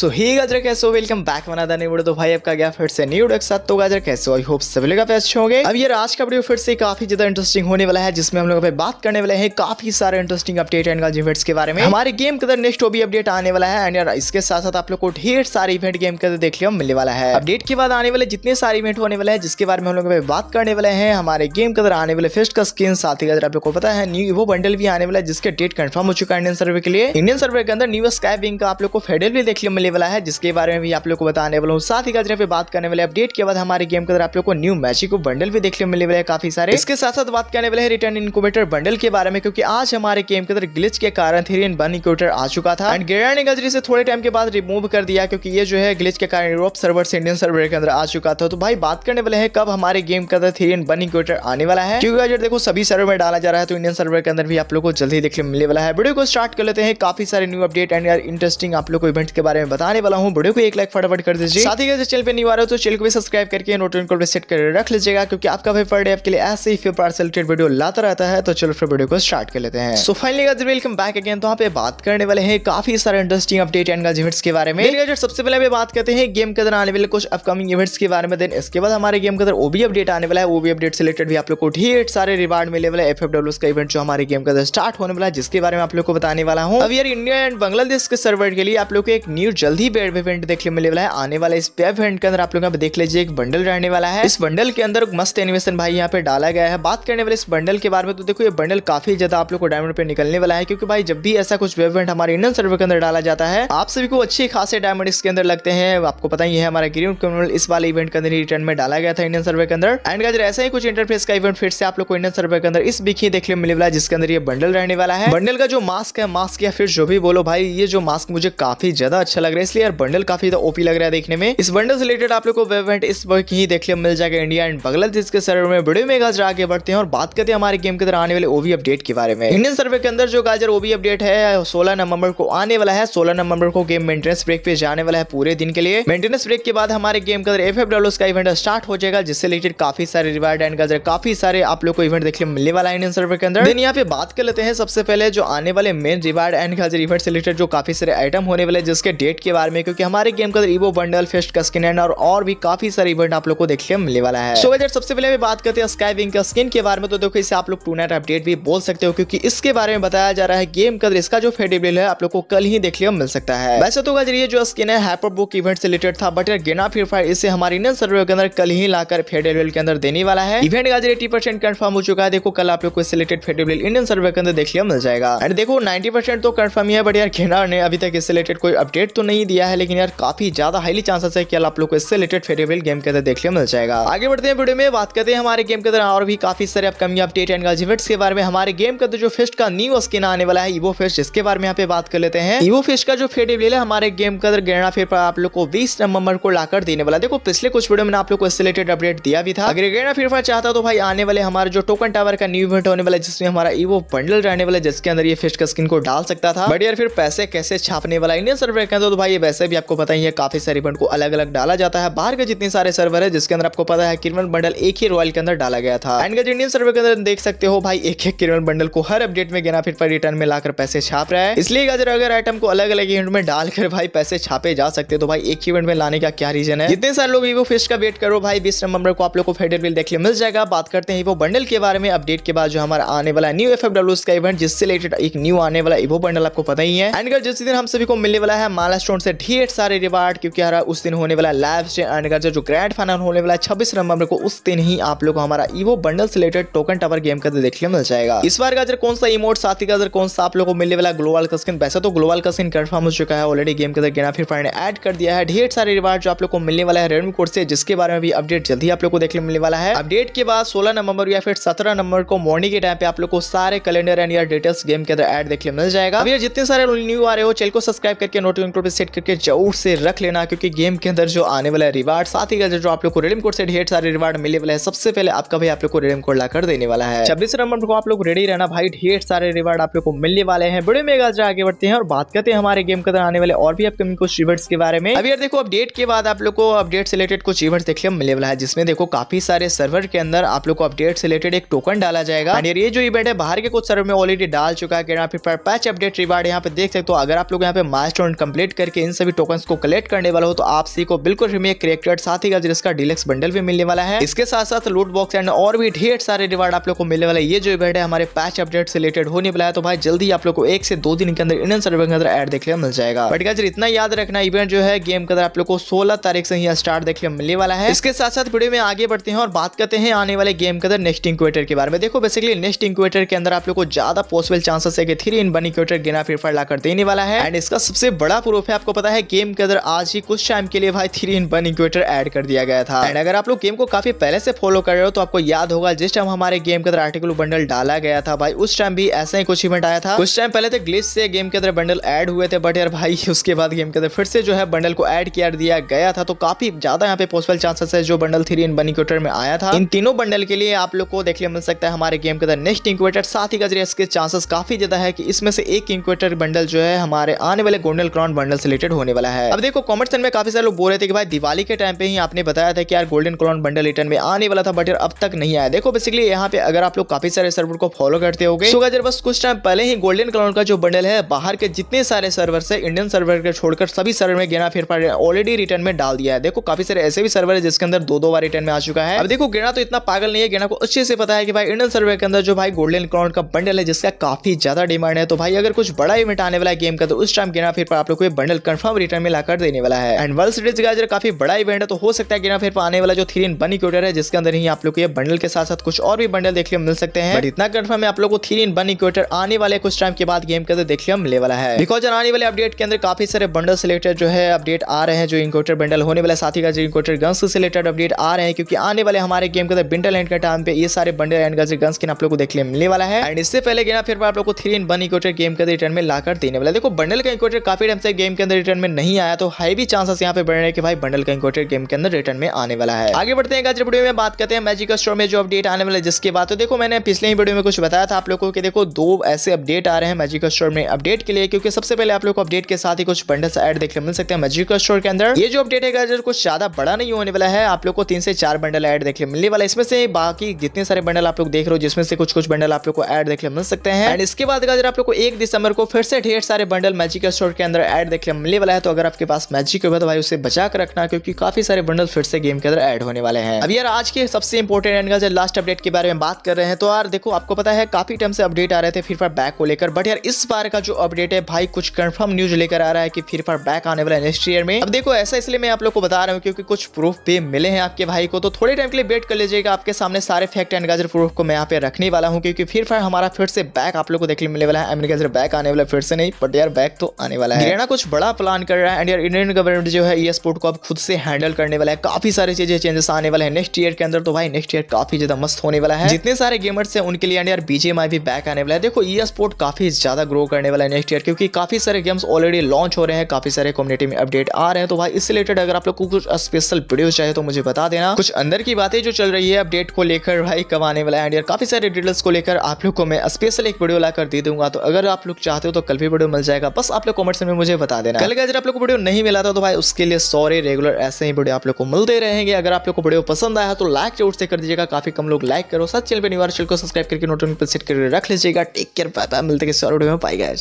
सो ही गाजर कैसे हो वेलकम बैक बना था नहीं तो भाई आपका गया फिर से न्यू के साथ तो गाजर कैसे हो आई होप सभी लोग आप अच्छे होंगे अब ये आज का वीडियो फिर से काफी ज्यादा इंटरेस्टिंग होने वाला है जिसमें हम लोग बात करने वाले हैं काफी सारे इंटरेस्टिंग अपडेट एंड इवेंट्स के बारे में हमारे गेम के अंदर नेक्स्ट ओबी अपडेट आने वाला है एंड यार इसके साथ साथ आप लोग को ढेर सारे इवेंट गेम के अंदर देखने को मिलने वाला है अपडेट के बाद आने वाले जितने सारे इवेंट होने वाले हैं जिसके बारे में हम लोग बात करने वाले हैं हमारे गेम के अंदर आने वाले फेस्ट का स्किन साथ ही गाजर आप लोग को पता है न्यू वो बंडल भी आने वाला है जिसके डेट कंफर्म हो चुका है इंडियन सर्वे के लिए इंडियन सर्वे के अंदर न्यू स्काई विंग का आप लोग को फेडल भी देखने मिले वाला है जिसके बारे में भी आप लोग को बताने वाला हूँ साथ ही गाजरे पे बात करने वाले अपडेट के बाद हमारे गेम के अंदर आप लोग को न्यू मैचिको बंडल भी देखने मिलने वाले काफी सारे इसके साथ साथ बात करने वाले रिटर्न इनकोमेटर बंडल के बारे में क्योंकि आज हमारे गेम के अंदर ग्लिच के कारण थीरियन बन इक्यूटर आ चुका था एंड गेरा ने गजरी से थोड़े टाइम के बाद रिमूव कर दिया क्योंकि ये जो है ग्लिच के कारण यूरोप सर्वर से इंडियन सर्वर के अंदर आ चुका था तो भाई बात करने वाले हैं कब हमारे गेम के अंदर थीरियन बन इक्यूटर आने वाला है क्योंकि अगर देखो सभी सर्वर में डाला जा रहा है तो इंडियन सर्वर के अंदर भी आप लोग को जल्दी देखने मिलने वाला है वीडियो को स्टार्ट कर लेते हैं काफी सारे न्यू अपडेट एंड इंटरेस्टिंग आप लोग को इवेंट के बारे में बताने वाला हूँ वीडियो को एक लाइक फटाफट कर दीजिए साथ ही चैनल पर नहीं आ रहे हो तो चैनल को भी सब्सक्राइब करके नोटिन को सेट कर रख लीजिएगा क्योंकि आपका भी पर डे आपके लिए ऐसे ही पेपर से रिलेटेड वीडियो लाता रहता है तो चलो फिर वीडियो को स्टार्ट कर लेते हैं so finally welcome back again तो यहाँ पे बात करने वाले हैं काफी सारे इंटरेस्टिंग अपडेट एंड इवेंट्स के बारे में सबसे पहले बात करते हैं गेम के अंदर आने वाले कुछ अपकमिंग इवेंट्स के बारे में देन इसके बाद हमारे गेम के अंदर भी अपडेट आने वाला है वो भी अपडेट से रिलेटेड भी आप लोग को ढेर सारे रिवार्ड मिले वाला एफ एफ का इवेंट जो हमारे गेम के अंदर स्टार्ट होने वाला है जिसके बारे में आप लोग को बताने वाला हूँ अब यार इंडिया एंड बांग्लादेश के सर्वर के लिए आप लोग को एक न्यू जल्द ही बेड इवेंट देखने मिलने वाला है आने वाला इस बेब इवेंट के अंदर आप लोग यहाँ पे देख लीजिए एक बंडल रहने वाला है इस बंडल के अंदर मस्त एनिमेशन भाई यहाँ पे डाला गया है बात करने वाले इस बंडल के बारे में तो देखो ये बंडल काफी ज्यादा आप लोग को डायमंड पे निकलने वाला है क्योंकि भाई जब भी ऐसा कुछ वेब इवेंट हमारे इंडियन सर्वे के अंदर डाला जाता है आप सभी को अच्छे खासे डायमंड इसके अंदर लगते हैं आपको पता ही है हमारा ग्रीन कम्युनल इस वाले इवेंट के अंदर रिटर्न में डाला गया था इंडियन सर्वे के अंदर एंड गाजर ऐसा ही कुछ इंटरफेस का इवेंट फिर से आप लोग को इंडियन सर्वे के अंदर इस बीख ही देखने मिलने वाला है जिसके अंदर ये बंडल रहने वाला है बंडल का जो मास्क है मास्क या फिर जो भी बोलो भाई ये जो मास्क मुझे काफी ज्यादा अच्छा लगा लग रहा है इसलिए यार बंडल काफी ओपी लग रहा है देखने में इस बंडल से रिलेटेड आप लोग को वेवेंट इस वक्त ही देखने मिल जाएगा इंडिया एंड बांग्लादेश के सर्वर में बड़े में गाजर आगे बढ़ते हैं और बात करते हैं हमारे गेम के अंदर आने वाले ओवी अपडेट के बारे में इंडियन सर्वे के अंदर जो गाजर ओवी अपडेट है सोलह नवंबर को आने वाला है सोलह नवंबर को गेम मेंटेनेंस ब्रेक पे जाने वाला है पूरे दिन के लिए मेंटेनेंस ब्रेक के बाद हमारे गेम के अंदर एफ एफ का इवेंट स्टार्ट हो जाएगा जिससे रिलेटेड काफी सारे रिवार्ड एंड गाजर काफी सारे आप लोग को इवेंट देखने मिलने वाला है इंडियन सर्वे के अंदर यहाँ पे बात कर लेते हैं सबसे पहले जो आने वाले मेन रिवार्ड एंड गाजर इवेंट से रिलेटेड जो काफी सारे आइटम होने वाले जिसके डेट अपडेट के बारे में क्योंकि हमारे गेम के अंदर इवो बंडल फेस्ट का स्किन एंड और, और भी काफी सारे इवेंट आप लोग को देखने मिलने वाला है सबसे पहले बात करते हैं स्काई विंग का स्किन के बारे में तो देखो इसे आप लोग टू नाइट अपडेट भी बोल सकते हो क्योंकि इसके बारे में बताया जा रहा है गेम के अंदर इसका जो फेडेबल है आप लोग को कल ही देखने मिल सकता है वैसे तो ये जो स्किन है बुक इवेंट से रिलेटेड था बट गेना फिर फायर इसे हमारे इंडियन सर्वे के अंदर कल ही लाकर फेडेबल के अंदर देने वाला है इवेंट का एटी परसेंट कन्फर्म हो चुका है देखो कल आप लोग को सिलेक्टेड फेडेबल इंडियन सर्वे के अंदर देखने मिल जाएगा एंड देखो नाइन्टी तो कन्फर्म ही है बट यार घेना ने अभी तक इससे रिलेटेड कोई अपडेट तो नहीं दिया है लेकिन यार काफी ज्यादा हाईली चांसेस है कि आप लोग को इससे रिलेटेड फेरेबल गेम के अंदर देखने मिल जाएगा आगे बढ़ते हैं वीडियो में बात करते हैं हमारे गेम के अंदर और भी काफी सारे अपकमिंग अपडेट एंड इवेंट्स के बारे में हमारे गेम के अंदर जो फिस्ट का न्यू स्किन आने वाला है ईवो फिस्ट इसके बारे में यहाँ पे बात कर लेते हैं ईवो फिस्ट का जो फेरेबल है हमारे गेम के अंदर ग्रेना फेयर आप लोग को बीस नवंबर को लाकर देने वाला देखो पिछले कुछ वीडियो में आप लोग को इससे रिलेटेड अपडेट दिया भी था अगर ग्रेना फिर चाहता तो भाई आने वाले हमारे जो टोकन टावर का न्यू इवेंट होने वाला जिसमें हमारा ईवो बंडल रहने वाला जिसके अंदर ये फिस्ट का स्किन को डाल सकता था बट यार फिर पैसे कैसे छापने वाला इंडियन सर्वर के अंदर तो भाई वैसे भी आपको पता ही है काफ़ी सारे इवेंट को अलग अलग डाला जाता है बाहर के जितने सारे सर्वर है जिसके अंदर आपको पता है किरमन बंडल एक ही रॉयल के अंदर डाला गया था एंड इंडियन सर्वर के अंदर देख सकते हो भाई एक एक किरण बंडल को हर अपडेट में गिना फिर पर रिटर्न में लाकर पैसे छाप रहा है इसलिए अगर आइटम को अलग अलग इवेंट में डालकर भाई पैसे छापे जा सकते तो भाई एक इवेंट में लाने का क्या रीजन है जितने सारे लोग ईवो का वेट करो भाई बीस नवंबर को आप लोग को फेडर बिल देखने मिल जाएगा बात करते हैं वो बंडल के बारे में अपडेट के बाद जो हमारा आने वाला न्यू एफ का इवेंट जिससे रिलेटेड एक न्यू आने वाला इवो बंडल आपको पता ही है एंड जिस दिन हम सभी को मिलने वाला है महाराष्ट्र माइलस्टोन से ढेर सारे रिवार्ड क्योंकि हमारा उस दिन होने वाला लाइव स्टे अर्न कर जो ग्रैंड फाइनल होने वाला है छब्बीस नवंबर को उस दिन ही आप लोग को हमारा ईवो बंडल से रिलेटेड टोकन टावर गेम का देखने मिल जाएगा इस बार गाजर कौन सा इमोट साथी का गाजर कौन सा आप लोग को मिलने वाला ग्लोबल का स्किन वैसे तो ग्लोबल का स्किन कन्फर्म हो चुका है ऑलरेडी गेम के अंदर गेना फिर फाइन एड कर दिया है ढेर सारे रिवार्ड जो आप लोग को मिलने वाला है रेडमी कोड से जिसके बारे में भी अपडेट जल्दी आप लोग को देखने मिलने वाला है अपडेट के बाद सोलह नवंबर या फिर सत्रह नंबर को मॉर्निंग के टाइम पे आप लोग को सारे कैलेंडर एंड यार डिटेल्स गेम के अंदर एड देखने मिल जाएगा जितने सारे न्यू आ रहे हो चैनल को सब्सक्राइब करके नोटिफिकेशन सेट करके जरूर से रख लेना क्योंकि गेम के अंदर जो आने वाला है रिवार्ड साथ ही जो आप लोग को रिडीम कोड से ढेर सारे रिवार्ड मिलने वाले हैं सबसे पहले आपका भाई आप लोग को रिडीम कोड लाकर देने वाला है छब्बीस नंबर को आप लोग रेडी रहना भाई ढेर सारे रिवार्ड आप लोग को मिलने वाले हैं बड़े मेगा आगे बढ़ते हैं और बात करते हैं हमारे गेम के अंदर आने वाले और भी अपकमिंग कुछ रिवर्ट्स के बारे में अभी यार देखो अपडेट के बाद आप लोग को अपडेट से रिलेटेड कुछ रिवर्ट देखने मिलने वाला है जिसमें देखो काफी सारे सर्वर के अंदर आप लोग को अपडेट से रिलेटेड एक टोकन डाला जाएगा और ये जो इवेंट है बाहर के कुछ सर्वर में ऑलरेडी डाल चुका है पैच अपडेट रिवार्ड यहाँ पे देख सकते हो अगर आप लोग यहाँ पे माइल कंप्लीट करके इन सभी टोकन को कलेक्ट करने वाला हो तो आप सी को बिल्कुल क्रिएटेड साथ ही जिसका डिलेक्स बंडल भी मिलने वाला है इसके साथ साथ लूट बॉक्स एंड और भी ढेर सारे रिवार्ड आप लोग को मिलने वाला है ये जो इवेंट है हमारे पैच अपडेट से रिलेटेड होने वाला है तो भाई जल्दी आप लोग को एक से दो दिन के अंदर इंडियन सर्वे के अंदर एड देखने मिल जाएगा बट गाजर इतना याद रखना इवेंट जो है गेम के अंदर आप लोग को सोलह तारीख से ही स्टार्ट देखने मिलने वाला है इसके साथ साथ वीडियो में आगे बढ़ते हैं और बात करते हैं आने वाले गेम के अंदर नेक्स्ट इंक्वेटर के बारे में देखो बेसिकली नेक्स्ट इंक्वेटर के अंदर आप लोग को ज्यादा पॉसिबल चांसेस है कि थ्री इन बन इक्वेटर गिना फिर ला कर देने वाला है एंड इसका सबसे बड़ा प्रूफ में आपको पता है गेम के अंदर आज ही कुछ टाइम के लिए भाई three in one incubator add कर दिया गया था एंड अगर आप लोग गेम को काफी पहले से फॉलो कर रहे हो तो आपको याद होगा जिस टाइम हमारे गेम के अंदर आर्टिकल बंडल डाला गया था भाई उस टाइम भी ऐसा ही कुछ इवेंट आया था कुछ टाइम पहले तो ग्लिच से गेम के अंदर बंडल एड हुए थे बट यार भाई उसके बाद गेम के अंदर फिर से जो है बंडल को एड किया दिया गया था तो काफी ज्यादा यहाँ पे पॉसिबल चांसेस है जो bundle three in one incubator में आया था इन तीनों बंडल के लिए आप लोग को देखने मिल सकता है हमारे गेम के अंदर नेक्स्ट इंक्वेटर साथ ही इसके चांसेस काफी ज्यादा है कि इसमें से एक इंक्वेटर बंडल जो है हमारे आने वाले गोंडल क्राउन बंडल से रिलेटेड होने वाला है अब देखो कॉमेंट सेक्शन में काफी सारे लोग बोल रहे थे कि भाई दिवाली के टाइम पे ही आपने बताया था कि यार गोल्डन कॉलॉन बंडल रिटर्न में आने वाला था बट यार अब तक नहीं आया देखो बेसिकली यहाँ पे अगर आप लोग काफी सारे सर्वर को फॉलो करते हो तो गए बस कुछ टाइम पहले ही गोल्डन क्रॉन का जो बंडल है बाहर के जितने सारे सर्वर से इंडियन सर्वर के छोड़कर सभी सर्वर में गेना फिर ऑलरेडी रिटर्न में डाल दिया है देखो काफी सारे ऐसे भी सर्वर है जिसके अंदर दो दो बार रिटर्न में आ चुका है अब देखो गेना तो इतना पागल नहीं है गेना को अच्छे से पता है कि भाई इंडियन सर्वर के अंदर जो भाई गोल्डन क्राउन का बंडल है जिसका काफी ज्यादा डिमांड है तो भाई अगर कुछ बड़ा इवेंट आने वाला है गेम का तो उस टाइम गेना फिर आप लोग को बंडल बंडल कंफर्म रिटर्न में लाकर देने वाला है एंड वर्ल्ड सीरीज का काफी बड़ा इवेंट है तो हो सकता है कि ना फिर आने वाला जो थ्री इन बनी क्यूटर है जिसके अंदर ही आप लोग ये बंडल के साथ साथ कुछ और भी बंडल देखने मिल सकते हैं इतना कंफर्म है आप लोग को थ्री इन बनी क्यूटर आने वाले कुछ टाइम के बाद गेम के अंदर देखने मिले वाला है बिकॉज आने वाले अपडेट के अंदर काफी सारे बंडल सिलेक्टेड जो है अपडेट आ रहे हैं जो इंक्वेटर बंडल होने वाले साथ ही का जो इंक्वेटर गन्स से रिलेटेड अपडेट आ रहे हैं क्योंकि आने वाले हमारे गेम के अंदर बिंडल एंड के टाइम पे ये सारे बंडल एंड गजर गन्स के आप लोग को देखने मिलने वाला है एंड इससे पहले गिना फिर आप लोग को थ्री इन बन इक्वेटर गेम के रिटर्न में लाकर देने वाला देखो बंडल का इंक्वेटर काफी टाइम से गेम के अंदर रिटर्न में नहीं आया तो हाई भी चांसेस यहाँ पे बढ़ रहे हैं कि भाई बंडल का इंकोटेड गेम के अंदर रिटर्न में आने वाला है आगे बढ़ते हैं आज वीडियो में बात करते हैं मैजिकल स्टोर में जो अपडेट आने वाले जिसके बाद तो देखो मैंने पिछले ही वीडियो में कुछ बताया था आप लोगों को देखो दो ऐसे अपडेट आ रहे हैं मैजिकल स्टोर में अपडेट के लिए क्योंकि सबसे पहले आप लोग को अपडेट के साथ ही कुछ बंडल एड देखने मिल सकते हैं मैजिकल स्टोर के अंदर ये जो अपडेट है गाजर कुछ ज्यादा बड़ा नहीं होने वाला है आप लोग को तीन से चार बंडल एड देखने मिलने वाला इसमें से बाकी जितने सारे बंडल आप लोग देख रहे हो जिसमें से कुछ कुछ बंडल आप लोग को एड देखने मिल सकते हैं एंड इसके बाद गाजर आप लोग को एक दिसंबर को फिर से ढेर सारे बंडल मैजिकल स्टोर के अंदर एड देखने मिलने वाला है तो अगर आपके पास मैजिक होगा तो भाई उसे बचा कर रखना क्योंकि काफी सारे बंडल फिर से गेम के अंदर एड होने वाले हैं अब यार आज के सबसे इंपॉर्टेंट एंड जब लास्ट अपडेट के बारे में बात कर रहे हैं तो यार देखो आपको पता है काफी टाइम से अपडेट आ रहे थे फिर फायर बैक को लेकर बट यार इस बार का जो अपडेट है भाई कुछ कंफर्म न्यूज लेकर आ रहा है कि फिर फायर बैक आने वाला है नेक्स्ट ईयर में अब देखो ऐसा इसलिए मैं आप लोग को बता रहा हूँ क्योंकि कुछ प्रूफ भी मिले हैं आपके भाई को तो थोड़े टाइम के लिए वेट कर लीजिएगा आपके सामने सारे फैक्ट एंड गाजर प्रूफ को मैं यहाँ पे रखने वाला हूँ क्योंकि फिर फायर हमारा फिर से बैक आप लोग को देखने मिलने वाला है अमेरिका से बैक आने वाला फिर से नहीं बट यार बैक तो आने वाला है कुछ बड़ा प्लान कर रहा है एंड यार इंडियन गवर्नमेंट जो है ई स्पोर्ट को अब खुद से हैंडल करने वाला है काफ़ी सारी चीज़ें चेंजेस आने वाले हैं नेक्स्ट ईयर के अंदर तो भाई नेक्स्ट ईयर काफ़ी ज़्यादा मस्त होने वाला है जितने सारे गेमर्स है उनके लिए एंड यार बीजेएमआई भी बैक आने वाला है देखो ई स्पोर्ट काफ़ी ज़्यादा ग्रो करने वाला है नेक्स्ट ईयर क्योंकि काफ़ी सारे गेम्स ऑलरेडी लॉन्च हो रहे हैं काफ़ी सारे कम्युनिटी में अपडेट आ रहे हैं तो भाई इस रिलेटेड अगर आप लोग को कुछ स्पेशल वीडियो चाहिए तो मुझे बता देना कुछ अंदर की बातें जो चल रही है अपडेट को लेकर भाई कब आने वाला है एंड यार काफ़ी सारे डिटेल्स को लेकर आप लोग को मैं स्पेशल एक वीडियो लाकर दे दूंगा तो अगर आप लोग चाहते हो तो कल भी वीडियो मिल जाएगा बस आप लोग कॉमेंट में मुझे बता देना देना कल अगर आप लोग को वीडियो नहीं मिला था तो भाई उसके लिए सॉरी रेगुलर ऐसे ही वीडियो आप लोग को मिलते रहेंगे अगर आप लोग को वीडियो पसंद आया तो लाइक जरूर से कर दीजिएगा काफी कम लोग लाइक करो सच चैनल पर निवार तो चैनल को सब्सक्राइब करके नोटिफिकेशन सेट करके रख लीजिएगा टेक केयर बाय बाय मिलते किसी वीडियो में पाएगा